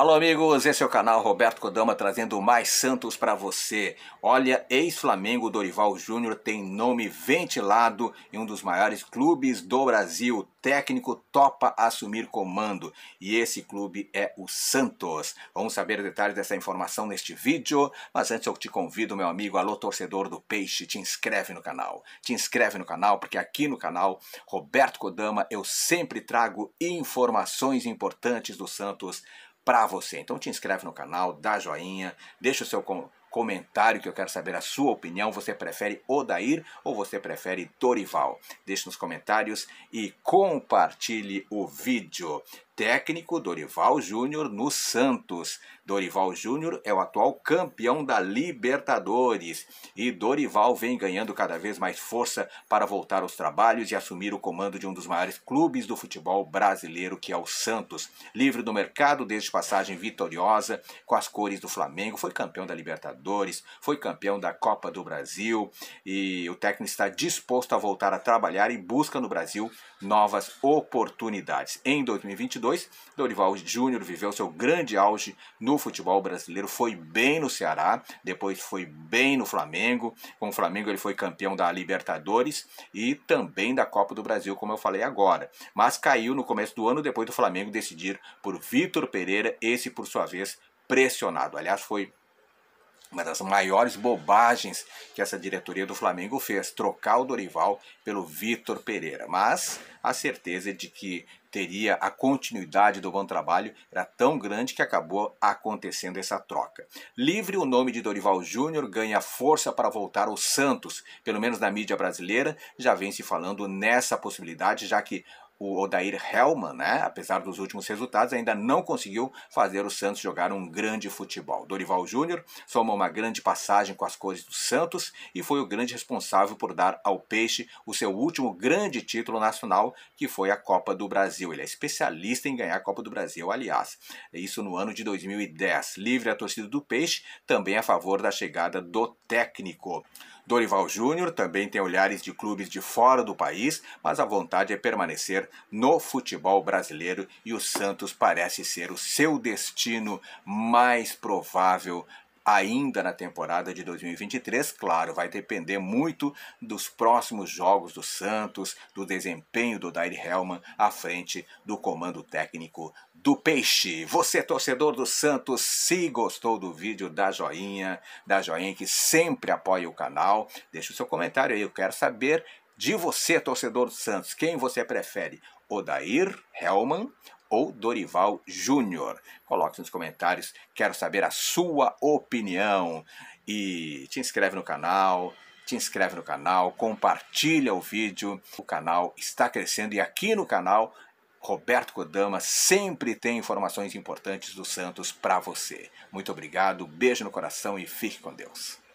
Alô, amigos, esse é o canal Roberto Kodama trazendo mais Santos para você. Olha, ex-Flamengo Dorival Júnior tem nome ventilado em um dos maiores clubes do Brasil. Técnico topa assumir comando e esse clube é o Santos. Vamos saber detalhes dessa informação neste vídeo, mas antes eu te convido, meu amigo, alô torcedor do Peixe, te inscreve no canal. Te inscreve no canal porque aqui no canal Roberto Kodama eu sempre trago informações importantes do Santos para você. Então te inscreve no canal, dá joinha, deixa o seu comentário que eu quero saber a sua opinião. Você prefere Odair ou você prefere Dorival? Deixe nos comentários e compartilhe o vídeo técnico Dorival Júnior no Santos. Dorival Júnior é o atual campeão da Libertadores e Dorival vem ganhando cada vez mais força para voltar aos trabalhos e assumir o comando de um dos maiores clubes do futebol brasileiro, que é o Santos. Livre do mercado desde passagem vitoriosa com as cores do Flamengo, foi campeão da Libertadores, foi campeão da Copa do Brasil e o técnico está disposto a voltar a trabalhar e busca no Brasil novas oportunidades. Em 2022 2002, Dorival Júnior viveu seu grande auge no futebol brasileiro, foi bem no Ceará, depois foi bem no Flamengo. Com o Flamengo ele foi campeão da Libertadores e também da Copa do Brasil, como eu falei agora. Mas caiu no começo do ano depois do Flamengo decidir por Vitor Pereira, esse por sua vez pressionado. Aliás, foi uma das maiores bobagens que essa diretoria do Flamengo fez, trocar o Dorival pelo Vitor Pereira. Mas a certeza é de que teria a continuidade do bom trabalho, era tão grande que acabou acontecendo essa troca. Livre o nome de Dorival Júnior ganha força para voltar ao Santos, pelo menos na mídia brasileira já vem se falando nessa possibilidade, já que o Odair Hellman, né, apesar dos últimos resultados, ainda não conseguiu fazer o Santos jogar um grande futebol. Dorival Júnior soma uma grande passagem com as cores do Santos e foi o grande responsável por dar ao Peixe o seu último grande título nacional, que foi a Copa do Brasil. Ele é especialista em ganhar a Copa do Brasil, aliás. Isso no ano de 2010. Livre a torcida do Peixe, também a favor da chegada do técnico. Dorival Júnior também tem olhares de clubes de fora do país, mas a vontade é permanecer no futebol brasileiro e o Santos parece ser o seu destino mais provável ainda na temporada de 2023. Claro, vai depender muito dos próximos jogos do Santos, do desempenho do Dair Hellman à frente do comando técnico do Peixe. Você, torcedor do Santos, se gostou do vídeo, dá joinha, dá joinha que sempre apoia o canal. Deixa o seu comentário aí, eu quero saber de você, torcedor do Santos, quem você prefere, Odair Hellman ou Dorival Júnior. Coloque nos comentários, quero saber a sua opinião. E te inscreve no canal, te inscreve no canal, compartilha o vídeo. O canal está crescendo e aqui no canal Roberto Kodama sempre tem informações importantes do Santos para você. Muito obrigado, beijo no coração e fique com Deus.